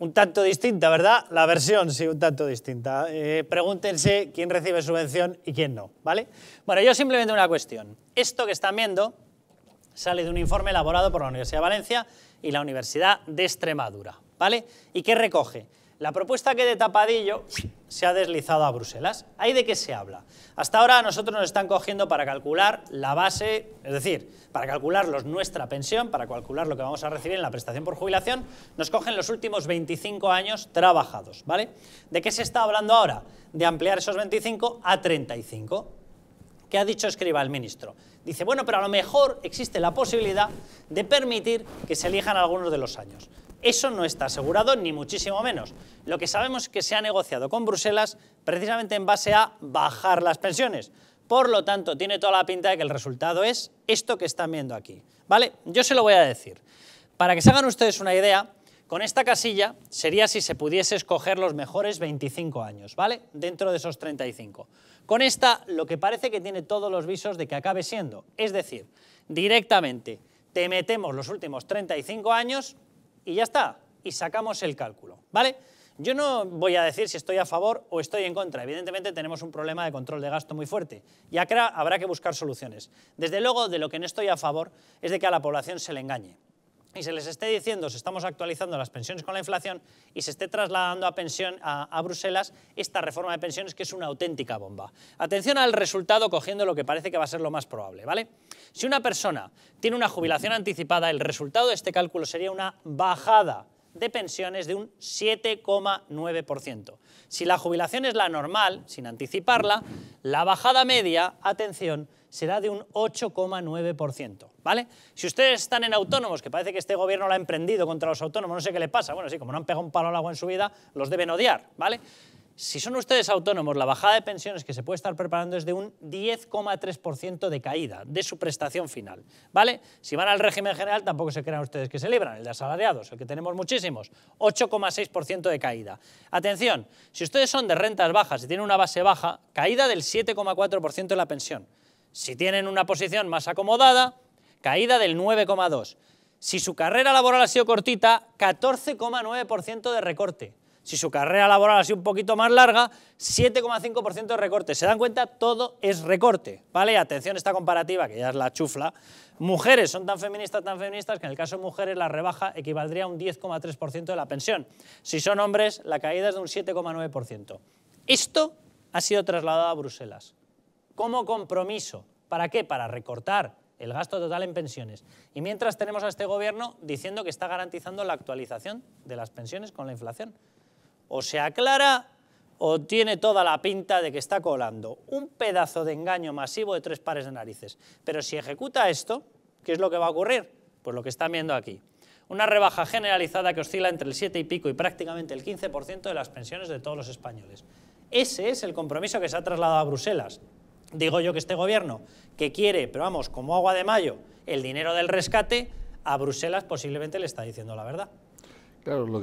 un tanto distinta, ¿verdad? La versión, sí, un tanto distinta. Eh, pregúntense quién recibe subvención y quién no, ¿vale? Bueno, yo simplemente una cuestión. Esto que están viendo sale de un informe elaborado por la Universidad de Valencia y la Universidad de Extremadura, ¿vale? ¿Y qué recoge? la propuesta que de tapadillo se ha deslizado a Bruselas. ¿Hay de qué se habla? Hasta ahora nosotros nos están cogiendo para calcular la base, es decir, para calcular los, nuestra pensión, para calcular lo que vamos a recibir en la prestación por jubilación, nos cogen los últimos 25 años trabajados, ¿vale? ¿De qué se está hablando ahora? De ampliar esos 25 a 35. ¿Qué ha dicho escriba el ministro? Dice, bueno, pero a lo mejor existe la posibilidad de permitir que se elijan algunos de los años. Eso no está asegurado, ni muchísimo menos. Lo que sabemos es que se ha negociado con Bruselas precisamente en base a bajar las pensiones. Por lo tanto, tiene toda la pinta de que el resultado es esto que están viendo aquí. ¿Vale? Yo se lo voy a decir. Para que se hagan ustedes una idea, con esta casilla sería si se pudiese escoger los mejores 25 años, ¿vale? Dentro de esos 35. Con esta, lo que parece que tiene todos los visos de que acabe siendo. Es decir, directamente te metemos los últimos 35 años y ya está. Y sacamos el cálculo, ¿vale? Yo no voy a decir si estoy a favor o estoy en contra. Evidentemente tenemos un problema de control de gasto muy fuerte y acá habrá que buscar soluciones. Desde luego, de lo que no estoy a favor es de que a la población se le engañe y se les esté diciendo, si estamos actualizando las pensiones con la inflación y se esté trasladando a, a, Bruselas esta reforma de pensiones que es una auténtica bomba. Atención al resultado cogiendo lo que parece que va a ser lo más probable, ¿vale? Si una persona tiene una jubilación anticipada, el resultado de este cálculo sería una bajada de pensiones de un 7,9%. Si la jubilación es la normal, sin anticiparla, la bajada media, atención, será de un 8,9%. Si ustedes están en autónomos, que parece que este gobierno lo ha emprendido contra los autónomos, no sé qué le pasa, bueno, sí, como no han pegado un palo al agua en su vida, los deben odiar, ¿vale? Si son ustedes autónomos, la bajada de pensiones que se puede estar preparando es de un 10,3% de caída de su prestación final. ¿vale? Si van al régimen general, tampoco se crean ustedes que se libran, el de asalariados, el que tenemos muchísimos, 8,6% de caída. Atención, si ustedes son de rentas bajas y tienen una base baja, caída del 7,4% de la pensión. Si tienen una posición más acomodada, caída del 9,2%. Si su carrera laboral ha sido cortita, 14,9% de recorte. Si su carrera laboral ha sido un poquito más larga, 7,5% de recorte. ¿Se dan cuenta? Todo es recorte, ¿vale? Atención a esta comparativa, que ya es la chufla. Mujeres son tan feministas, tan feministas, que en el caso de mujeres la rebaja equivaldría a un 10,3% de la pensión. Si son hombres, la caída es de un 7,9%. Esto ha sido trasladado a Bruselas como compromiso. ¿Para qué? Para recortar el gasto total en pensiones. Y mientras tenemos a este gobierno diciendo que está garantizando la actualización de las pensiones con la inflación. O se aclara o tiene toda la pinta de que está colando un pedazo de engaño masivo de tres pares de narices. Pero si ejecuta esto, ¿qué es lo que va a ocurrir? Pues lo que están viendo aquí. Una rebaja generalizada que oscila entre el 7 y pico y prácticamente el 15% de las pensiones de todos los españoles. Ese es el compromiso que se ha trasladado a Bruselas digo yo que este gobierno, que quiere, pero vamos, como agua de mayo, el dinero del rescate, a Bruselas posiblemente le está diciendo la verdad. Claro, lo